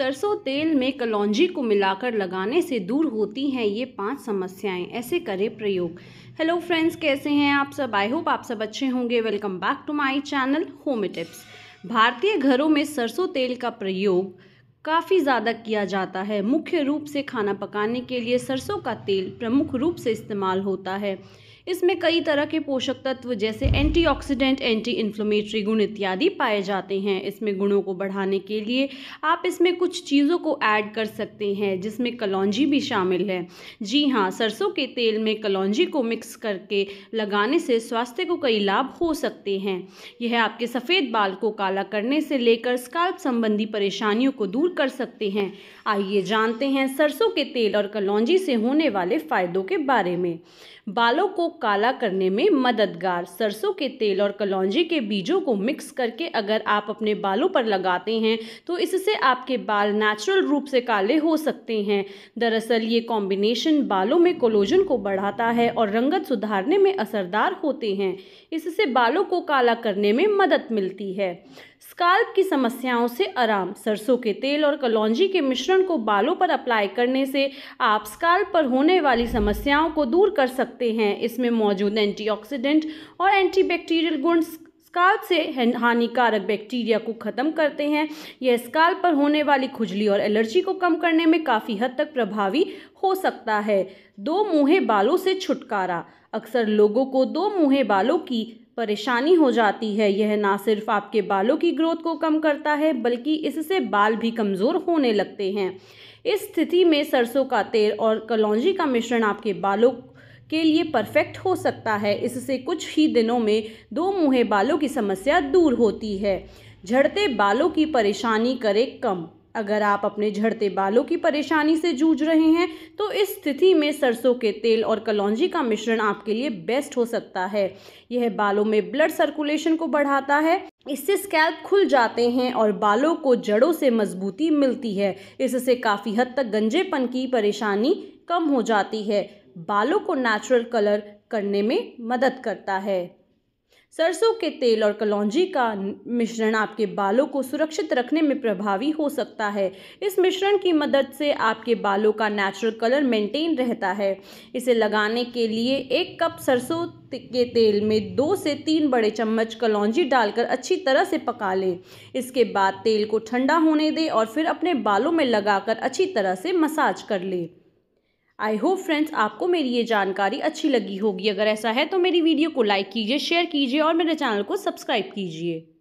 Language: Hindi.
सरसों तेल में कलौंजी को मिलाकर लगाने से दूर होती हैं ये पांच समस्याएं ऐसे करें प्रयोग हेलो फ्रेंड्स कैसे हैं आप सब आई होप आप सब अच्छे होंगे welcome back to my channel home tips भारतीय घरों में सरसों तेल का प्रयोग काफ़ी ज़्यादा किया जाता है मुख्य रूप से खाना पकाने के लिए सरसों का तेल प्रमुख रूप से इस्तेमाल होता है इसमें कई तरह के पोषक तत्व जैसे एंटीऑक्सीडेंट एंटी इन्फ्लोमेटरी गुण इत्यादि पाए जाते हैं इसमें गुणों को बढ़ाने के लिए आप इसमें कुछ चीज़ों को ऐड कर सकते हैं जिसमें कलौजी भी शामिल है जी हाँ सरसों के तेल में कलौजी को मिक्स करके लगाने से स्वास्थ्य को कई लाभ हो सकते हैं यह आपके सफ़ेद बाल को काला करने से लेकर स्काल्प संबंधी परेशानियों को दूर कर सकते हैं आइए जानते हैं सरसों के तेल और कलौजी से होने वाले फ़ायदों के बारे में बालों को काला करने में मददगार सरसों के तेल और कलौंजी के बीजों को मिक्स करके अगर आप अपने बालों पर लगाते हैं तो इससे आपके बाल नेचुरल रूप से काले हो सकते हैं दरअसल ये कॉम्बिनेशन बालों में कोलोजन को बढ़ाता है और रंगत सुधारने में असरदार होते हैं इससे बालों को काला करने में मदद मिलती है स्काल्प की समस्याओं से आराम सरसों के तेल और कलौंजी के मिश्रण को बालों पर अप्लाई करने से आप स्काल्प पर होने वाली समस्याओं को दूर कर सकते हैं इसमें मौजूद एंटीऑक्सीडेंट और एंटीबैक्टीरियल गुण स्काल्प से हानिकारक बैक्टीरिया को ख़त्म करते हैं यह स्काल्प पर होने वाली खुजली और एलर्जी को कम करने में काफ़ी हद तक प्रभावी हो सकता है दो मुँहे बालों से छुटकारा अक्सर लोगों को दो मुँहे बालों की परेशानी हो जाती है यह ना सिर्फ आपके बालों की ग्रोथ को कम करता है बल्कि इससे बाल भी कमज़ोर होने लगते हैं इस स्थिति में सरसों का तेल और कलौजी का मिश्रण आपके बालों के लिए परफेक्ट हो सकता है इससे कुछ ही दिनों में दो मुँहे बालों की समस्या दूर होती है झड़ते बालों की परेशानी करें कम अगर आप अपने झड़ते बालों की परेशानी से जूझ रहे हैं तो इस स्थिति में सरसों के तेल और कलौंजी का मिश्रण आपके लिए बेस्ट हो सकता है यह बालों में ब्लड सर्कुलेशन को बढ़ाता है इससे स्कैल्प खुल जाते हैं और बालों को जड़ों से मजबूती मिलती है इससे काफ़ी हद तक गंजेपन की परेशानी कम हो जाती है बालों को नेचुरल कलर करने में मदद करता है सरसों के तेल और कलौंजी का मिश्रण आपके बालों को सुरक्षित रखने में प्रभावी हो सकता है इस मिश्रण की मदद से आपके बालों का नेचुरल कलर मेंटेन रहता है इसे लगाने के लिए एक कप सरसों के तेल में दो से तीन बड़े चम्मच कलौंजी डालकर अच्छी तरह से पका लें इसके बाद तेल को ठंडा होने दें और फिर अपने बालों में लगाकर अच्छी तरह से मसाज कर लें आई होप फ्रेंड्स आपको मेरी ये जानकारी अच्छी लगी होगी अगर ऐसा है तो मेरी वीडियो को लाइक कीजिए शेयर कीजिए और मेरे चैनल को सब्सक्राइब कीजिए